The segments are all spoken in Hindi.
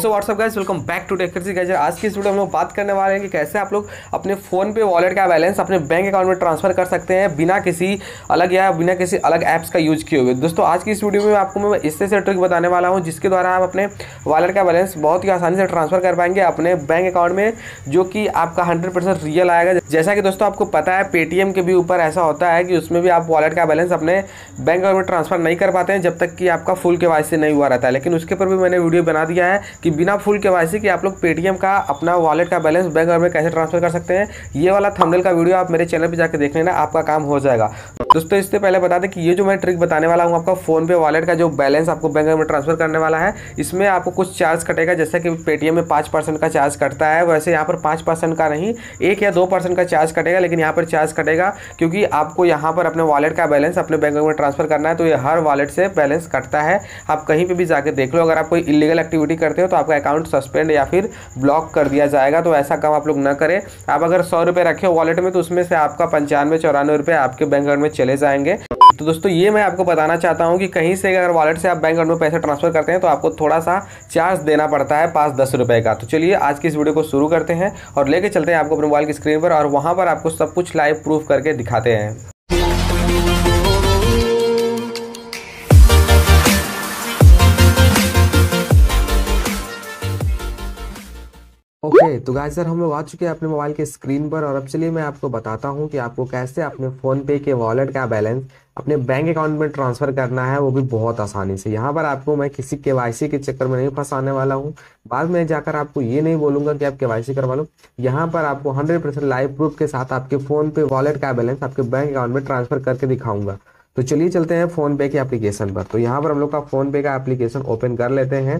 so what's up guys welcome back to techy guider आज की इस वीडियो में हम लोग बात करने वाले हैं कि कैसे आप लोग अपने फोन पे वॉलेट का बैलेंस अपने बैंक अकाउंट में ट्रांसफर कर सकते हैं बिना किसी अलग या बिना किसी अलग ऐप्स का यूज किए हुए दोस्तों आज की इस वीडियो में आपको मैं इससे से ट्रिक बताने वाला हूँ जिसके द्वारा आप अपने वॉलेट का बैलेंस बहुत ही आसानी से ट्रांसफर कर पाएंगे अपने बैंक अकाउंट में जो कि आपका हंड्रेड रियल आएगा जैसा कि दोस्तों आपको पता है पेटीएम के भी ऊपर ऐसा होता है कि उसमें भी आप वॉलेट का बैलेंस अपने बैंक अकाउंट में ट्रांसफर नहीं कर पाते हैं जब तक कि आपका फुल के नहीं हुआ रहता है लेकिन उसके ऊपर भी मैंने वीडियो बना दिया है कि कि बिना फुल के कि आप लोग पेटीएम का अपना वॉलेट का बैलेंस बैंक में कैसे ट्रांसफर कर सकते हैं ये वाला थंबनेल का वीडियो आप मेरे चैनल पर जाकर देख लेना आपका काम हो जाएगा दोस्तों इससे पहले बता दें कि ये जो मैं ट्रिक बताने वाला हूँ आपका फोन पे वॉलेट का जो बैलेंस आपको बैंक में ट्रांसफर करने वाला है इसमें आपको कुछ चार्ज कटेगा जैसे कि पेटीएम में पाँच का चार्ज कटता है वैसे यहाँ पर पाँच का नहीं एक या दो का चार्ज कटेगा लेकिन यहाँ पर चार्ज कटेगा क्योंकि आपको यहाँ पर अपने वॉलेट का बैलेंस अपने बैंक में ट्रांसफर करना है तो ये हर वॉलेट से बैलेंस कटता है आप कहीं पर भी जाकर देख लो अगर आप कोई इलीगल एक्टिविटी करते हो तो आपका अकाउंट सस्पेंड या फिर ब्लॉक कर दिया जाएगा तो ऐसा काम आप लोग ना करें आप अगर सौ रुपये रखे हो वॉलेट में तो उसमें से आपका पंचानवे चौरानवे रुपये आपके बैंक अकाउंट में चले जाएंगे तो दोस्तों ये मैं आपको बताना चाहता हूँ कि कहीं से अगर वॉलेट से आप बैंक अकाउंट में पैसे ट्रांसफर करते हैं तो आपको थोड़ा सा चार्ज देना पड़ता है पाँच दस रुपये का तो चलिए आज की इस वीडियो को शुरू करते हैं और लेके चलते हैं आपको अपने मोबाइल की स्क्रीन पर और वहाँ पर आपको सब कुछ लाइव प्रूफ करके दिखाते हैं है तो गाय सर हम लोग आ चुके हैं अपने मोबाइल के स्क्रीन पर और अब चलिए मैं आपको बताता हूँ कि आपको कैसे अपने फ़ोन पे के वॉलेट का बैलेंस अपने बैंक अकाउंट में ट्रांसफ़र करना है वो भी बहुत आसानी से यहाँ पर आपको मैं किसी के के चक्कर में नहीं फंसाने वाला हूँ बाद में जाकर आपको ये नहीं बोलूंगा कि आप के करवा लो यहाँ पर आपको हंड्रेड लाइव प्रूफ के साथ आपके फ़ोन पे वॉलेट का बैलेंस आपके बैंक अकाउंट में ट्रांसफ़र करके दिखाऊंगा तो चलिए चलते हैं फ़ोन पे के एप्लीकेशन पर तो यहाँ पर हम लोग का फ़ोन पे का एप्लीकेशन ओपन कर लेते हैं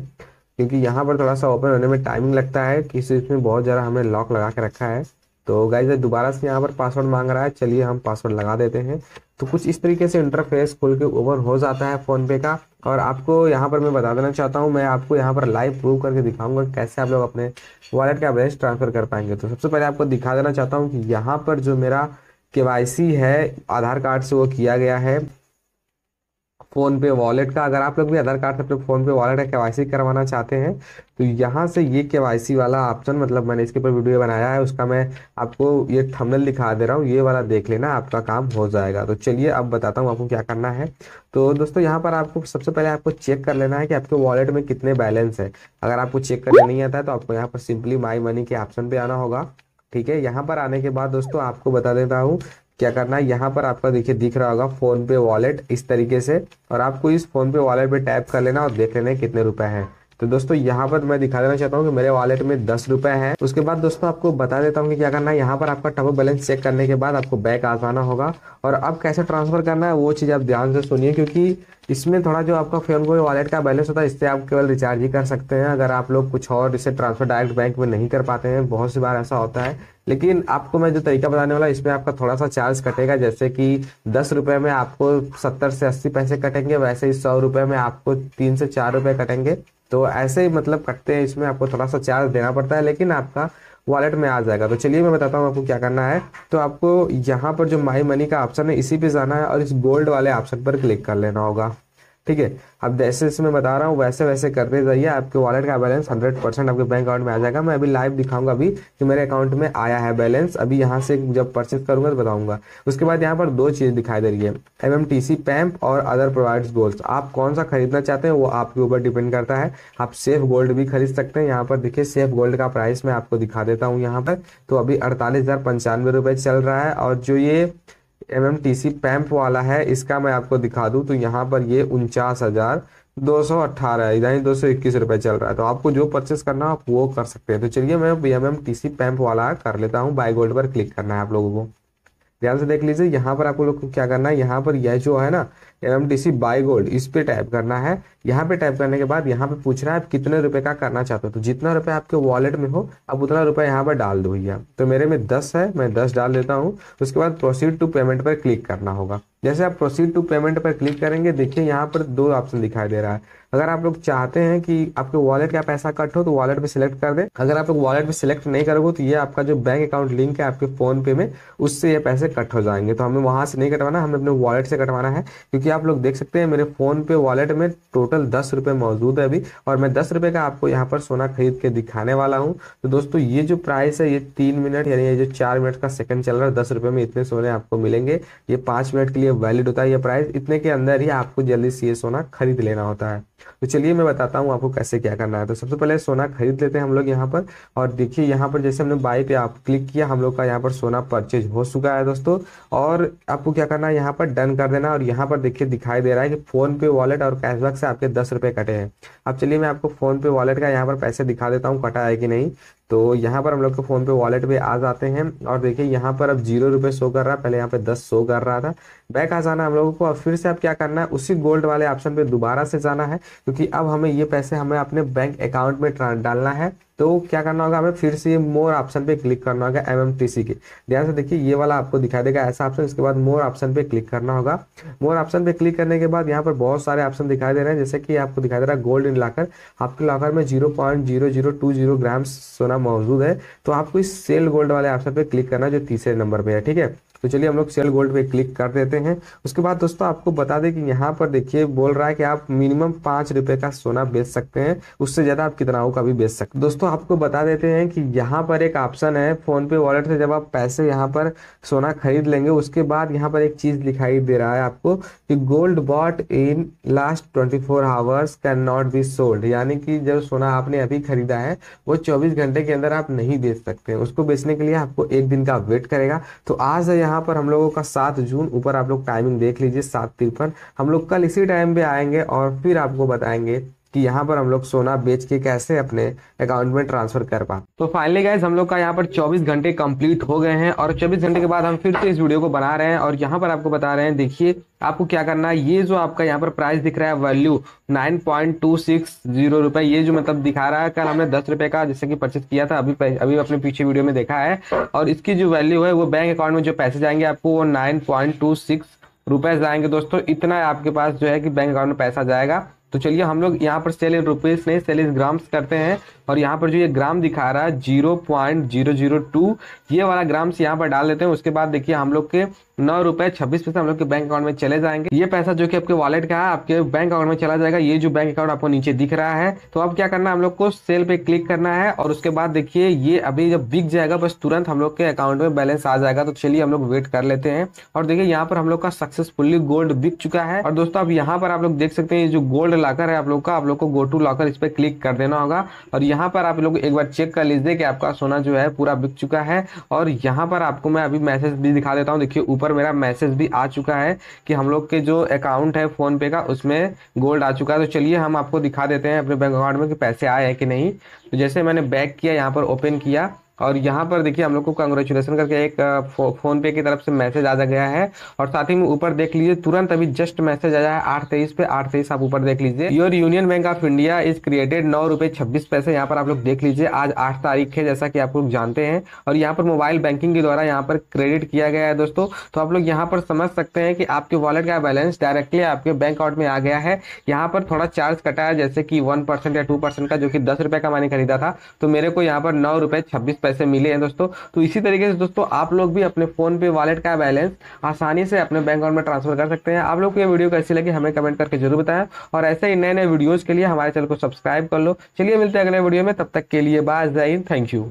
क्योंकि यहाँ पर थोड़ा सा ओपन होने में टाइमिंग लगता है कि इसमें बहुत ज़्यादा हमने लॉक लगा के रखा है तो गाइज दोबारा से यहाँ पर पासवर्ड मांग रहा है चलिए हम पासवर्ड लगा देते हैं तो कुछ इस तरीके से इंटरफेस खुल के ओपन हो जाता है फ़ोनपे का और आपको यहाँ पर मैं बता देना चाहता हूँ मैं आपको यहाँ पर लाइव प्रूव करके दिखाऊंगा कैसे आप लोग अपने वॉलेट का बैलेंस ट्रांसफ़र कर पाएंगे तो सबसे पहले आपको दिखा देना चाहता हूँ कि यहाँ पर जो मेरा के है आधार कार्ड से वो किया गया है फ़ोन पे वॉलेट का अगर आप लोग भी आधार कार्ड से अपने फ़ोन पे वॉलेट का के करवाना चाहते हैं तो यहाँ से ये केवाईसी वाला ऑप्शन मतलब मैंने इसके ऊपर वीडियो बनाया है उसका मैं आपको ये थंबनेल दिखा दे रहा हूँ ये वाला देख लेना आपका काम हो जाएगा तो चलिए अब बताता हूँ आपको क्या करना है तो दोस्तों यहाँ पर आपको सबसे पहले आपको चेक कर लेना है कि आपके वॉलेट में कितने बैलेंस है अगर आपको चेक करना नहीं आता है तो आपको यहाँ पर सिंपली माई मनी के ऑप्शन पे आना होगा ठीक है यहाँ पर आने के बाद दोस्तों आपको बता देता हूँ क्या करना है यहाँ पर आपका देखिए दिख रहा होगा फोन पे वॉलेट इस तरीके से और आपको इस फोन पे वॉलेट पे टैप कर लेना और देख लेना कितने रुपए हैं तो दोस्तों यहाँ पर मैं दिखा देना चाहता हूँ कि मेरे वॉलेट में दस रुपए है उसके बाद दोस्तों आपको बता देता हूँ कि क्या करना है यहाँ पर आपका टॉपअप बैलेंस चेक करने के बाद आपको बैक आसाना होगा और अब कैसे ट्रांसफर करना है वो चीज़ आप ध्यान से सुनिए क्योंकि इसमें थोड़ा जो आपका फोन को वॉलेट का बैलेंस होता है इससे आप केवल रिचार्ज ही कर सकते हैं अगर आप लोग कुछ और इसे ट्रांसफर डायरेक्ट बैंक में नहीं कर पाते हैं बहुत सी बार ऐसा होता है लेकिन आपको मैं जो तरीका बताने वाला इसमें आपका थोड़ा सा चार्ज कटेगा जैसे कि दस रुपये में आपको सत्तर से अस्सी पैसे कटेंगे वैसे ही सौ रुपये में आपको तीन से चार रुपये कटेंगे तो ऐसे ही मतलब कटते हैं इसमें आपको थोड़ा सा चार्ज देना पड़ता है लेकिन आपका वॉलेट में आ जाएगा तो चलिए मैं बताता हूँ आपको क्या करना है तो आपको यहाँ पर जो माई मनी का ऑप्शन है इसी पे जाना है और इस गोल्ड वाले ऑप्शन पर क्लिक कर लेना होगा ठीक है अब जैसे जैसे मैं बता रहा हूँ वैसे वैसे करते जाइए आपके वॉलेट का बैलेंस हंड्रेड परसेंट आपके बैंक अकाउंट में आ जाएगा मैं अभी लाइव दिखाऊंगा अभी कि मेरे अकाउंट में आया है बैलेंस अभी यहाँ से जब परचेस करूंगा तो बताऊंगा उसके बाद यहाँ पर दो चीज़ दिखाई दे रही है M M T C PAMP और अदर प्रोवाइड गोल्ड आप कौन सा खरीदना चाहते हैं वो आपके ऊपर डिपेंड करता है आप सेफ गोल्ड भी खरीद सकते हैं यहाँ पर देखिए सेफ गोल्ड का प्राइस मैं आपको दिखा देता हूँ यहाँ पर तो अभी अड़तालीस हज़ार पंचानवे रुपए चल रहा है और जो ये M M T C PAMP वाला है इसका मैं आपको दिखा दूं तो यहाँ पर ये उनचास हज़ार दो सौ अट्ठारह यानी दो सौ इक्कीस रुपए चल रहा है तो आपको जो परचेस करना आप वो कर सकते हैं तो चलिए मैं बी M M T C PAMP वाला कर लेता हूँ बाय गोल्ड पर क्लिक करना है आप लोगों को ध्यान से देख लीजिए यहाँ पर आपको लोग को क्या करना है यहाँ पर यह जो है ना M M T C buy gold इस पर टाइप करना है यहाँ पे टाइप करने के बाद यहाँ पे पूछ रहा है आप कितने रुपए का करना चाहते हो तो जितना रुपए आपके वॉलेट में हो आप उतना रुपए यहाँ पर डाल दो भैया तो मेरे में दस है मैं दस डाल देता हूँ उसके बाद प्रोसीड टू पेमेंट पर क्लिक करना होगा जैसे आप प्रोसीड टू पेमेंट पर क्लिक करेंगे देखिए यहाँ पर दो ऑप्शन दिखाई दे रहा है अगर आप लोग चाहते हैं कि आपके वॉलेट का पैसा कट हो तो वॉलेट पे सिलेक्ट कर दे अगर आप लोग वॉलेट पे सिलेक्ट नहीं करोगे तो ये आपका जो बैंक अकाउंट लिंक है आपके फोन पे में उससे ये पैसे कट हो जाएंगे तो हमें वहां से नहीं कटवाना हमें अपने वॉलेट से कटवाना है क्योंकि आप लोग देख सकते हैं मेरे फोन पे वॉलेट में टोटल टोटल दस रुपए मौजूद है अभी और मैं दस रुपए का आपको यहाँ पर सोना खरीद के दिखाने वाला हूँ तो दोस्तों ये जो प्राइस है ये तीन मिनट यानी ये जो चार मिनट का सेकंड चल रहा है दस रुपए में इतने सोने आपको मिलेंगे ये पांच मिनट के लिए वैलिड होता है ये प्राइस इतने के अंदर ही आपको जल्दी से ये सोना खरीद लेना होता है तो चलिए मैं बताता हूँ आपको कैसे क्या करना है तो सबसे पहले सोना खरीद लेते हैं हम लोग यहाँ पर और देखिए यहाँ पर जैसे हमने बाई पे आप क्लिक किया हम लोग का यहाँ पर सोना परचेज हो चुका है दोस्तों और आपको क्या करना है यहाँ पर डन कर देना और यहाँ पर देखिए दिखाई दे रहा है कि फोन पे वॉलेट और कैशबैक से आप आपके दस रुपए कटे हैं अब चलिए मैं आपको फ़ोन पे वॉलेट का यहाँ पर पैसे दिखा देता हूँ कटा है कि नहीं तो यहाँ पर हम लोग के फ़ोन पे वॉलेट पे आ जाते हैं और देखिए यहाँ पर अब जीरो रुपए शो कर रहा है पहले यहाँ पे दस शो कर रहा था बैक आ जाना हम लोगों को अब फिर से अब क्या करना है उसी गोल्ड वाले ऑप्शन पे दोबारा से जाना है क्योंकि अब हमें ये पैसे हमें अपने बैंक अकाउंट में डालना है तो क्या करना होगा हमें फिर से मोर ऑप्शन पे क्लिक करना होगा एम एम टी सी के ध्यान से देखिए ये वाला आपको दिखाई देगा ऐसा ऑप्शन इसके बाद मोर ऑप्शन पे क्लिक करना होगा मोर ऑप्शन पे क्लिक करने के बाद यहाँ पर बहुत सारे ऑप्शन दिखाई दे रहे हैं जैसे कि आपको दिखाई दे रहा है गोल्ड इन लाकर आपके लॉकर में zero point zero zero two zero gram सोना मौजूद है तो आपको इस सेल गोल्ड वाले ऑप्शन पे क्लिक करना है जो तीसरे नंबर पर है ठीक है तो चलिए हम लोग सेल गोल्ड पे क्लिक कर देते हैं उसके बाद दोस्तों आपको बता दें कि यहाँ पर देखिए बोल रहा है कि आप मिनिमम पांच रुपए का सोना बेच सकते हैं उससे ज़्यादा आप कितनाओं का भी बेच सकते हैं दोस्तों आपको बता देते हैं कि यहाँ पर एक ऑप्शन है फोन पे वॉलेट से जब आप पैसे यहाँ पर सोना खरीद लेंगे उसके बाद यहाँ पर एक चीज़ दिखाई दे रहा है आपको कि gold bought in last twenty four hours can not be sold यानी कि जब सोना आपने अभी खरीदा है वो चौबीस घंटे के अंदर आप नहीं बेच सकते उसको बेचने के लिए आपको एक दिन का वेट करेगा तो आज यहाँ यहाँ पर हम लोगों का सात जून ऊपर आप लोग टाइमिंग देख लीजिए सात तिरपन हम लोग कल इसी टाइम पे आएंगे और फिर आपको बताएंगे कि यहाँ पर हम लोग सोना बेच के कैसे अपने अकाउंट में ट्रांसफर कर पा तो फाइनली गाइज हम लोग का यहाँ पर 24 घंटे कंप्लीट हो गए हैं और 24 घंटे के बाद हम फिर से इस वीडियो को बना रहे हैं और यहाँ पर आपको बता रहे हैं देखिए आपको क्या करना है ये जो आपका यहाँ पर प्राइस दिख रहा है value nine point two six zero रुपए ये जो मतलब दिखा रहा है कल हमने दस रुपए का जैसे कि परचेज किया था अभी अभी अपने पीछे वीडियो में देखा है और इसकी जो वैल्यू है वो बैंक अकाउंट में जो पैसे जाएंगे आपको वो नाइन पॉइंट टू सिक्स रुपए जाएंगे दोस्तों इतना आपके पास जो है कि बैंक अकाउंट में पैसा जाएगा तो चलिए हम लोग यहाँ पर सेल इन रुपीज नहीं सेल इन ग्राम्स करते हैं और यहाँ पर जो ये ग्राम दिखा रहा है zero point zero zero two ये वाला ग्राम से यहाँ पर डाल देते हैं उसके बाद देखिए हम लोग के नौ रुपए छब्बीस पैसे हम लोग के बैंक अकाउंट में चले जाएंगे ये पैसा जो कि आपके वॉलेट का है आपके बैंक अकाउंट में चला जाएगा ये जो बैंक अकाउंट आपको नीचे दिख रहा है तो अब क्या करना है हम लोग को सेल पे क्लिक करना है और उसके बाद देखिए ये अभी जब बिक जाएगा बस तुरंत हम लोग के अकाउंट में बैलेंस आ जाएगा तो चलिए हम लोग वेट कर लेते हैं और देखिए यहाँ पर हम लोग का सक्सेसफुली गोल्ड बिक चुका है और दोस्तों अब यहाँ पर आप लोग देख सकते हैं जो गोल्ड लॉकर है आप लोग का आप लोग को गो टू लॉकर इस पर क्लिक कर देना होगा और यहाँ यहाँ पर आप लोग एक बार चेक कर लीजिए कि आपका सोना जो है पूरा बिक चुका है और यहाँ पर आपको मैं अभी मैसेज भी दिखा देता हूँ देखिए ऊपर मेरा मैसेज भी आ चुका है कि हम लोग के जो अकाउंट है फ़ोनपे का उसमें गोल्ड आ चुका है तो चलिए हम आपको दिखा देते हैं अपने बैंक अकाउंट में कि पैसे आए हैं कि नहीं तो जैसे मैंने बैक किया यहाँ पर ओपन किया और यहाँ पर देखिए हम लोग को कॉन्ग्रेचुलेसन करके एक फोन पे की तरफ से मैसेज आ गया है और साथ ही में ऊपर देख लीजिए तुरंत अभी जस्ट मैसेज आया है आठ तेईस पे आठ तेईस आप ऊपर देख लीजिए your Union Bank of India is created नौ रुपए छब्बीस पैसे यहाँ पर आप लोग देख लीजिए आज आठ तारीख है जैसा कि आप लोग जानते हैं और यहाँ पर मोबाइल बैंकिंग के द्वारा यहाँ पर क्रेडिट किया गया है दोस्तों तो आप लोग यहाँ पर समझ सकते हैं कि आपके वॉलेट का बैलेंस डायरेक्टली आपके बैंक अकाउंट में आ गया है यहाँ पर थोड़ा चार्ज कटा है जैसे कि वन परसेंट या टू परसेंट का जो कि दस रुपए का मैंने खरीदा था तो मेरे को यहाँ पर नौ रुपए छब्बीस पैसे पैसे मिले हैं दोस्तों तो इसी तरीके से दोस्तों आप लोग भी अपने फ़ोन पे वॉलेट का बैलेंस आसानी से अपने बैंक अकाउंट में ट्रांसफर कर सकते हैं आप लोग को ये वीडियो कैसी लगी हमें कमेंट करके जरूर बताएं और ऐसे ही नए नए वीडियोज़ के लिए हमारे चैनल को सब्सक्राइब कर लो चलिए मिलते हैं अगले वीडियो में तब तक के लिए बाय जय थैंक यू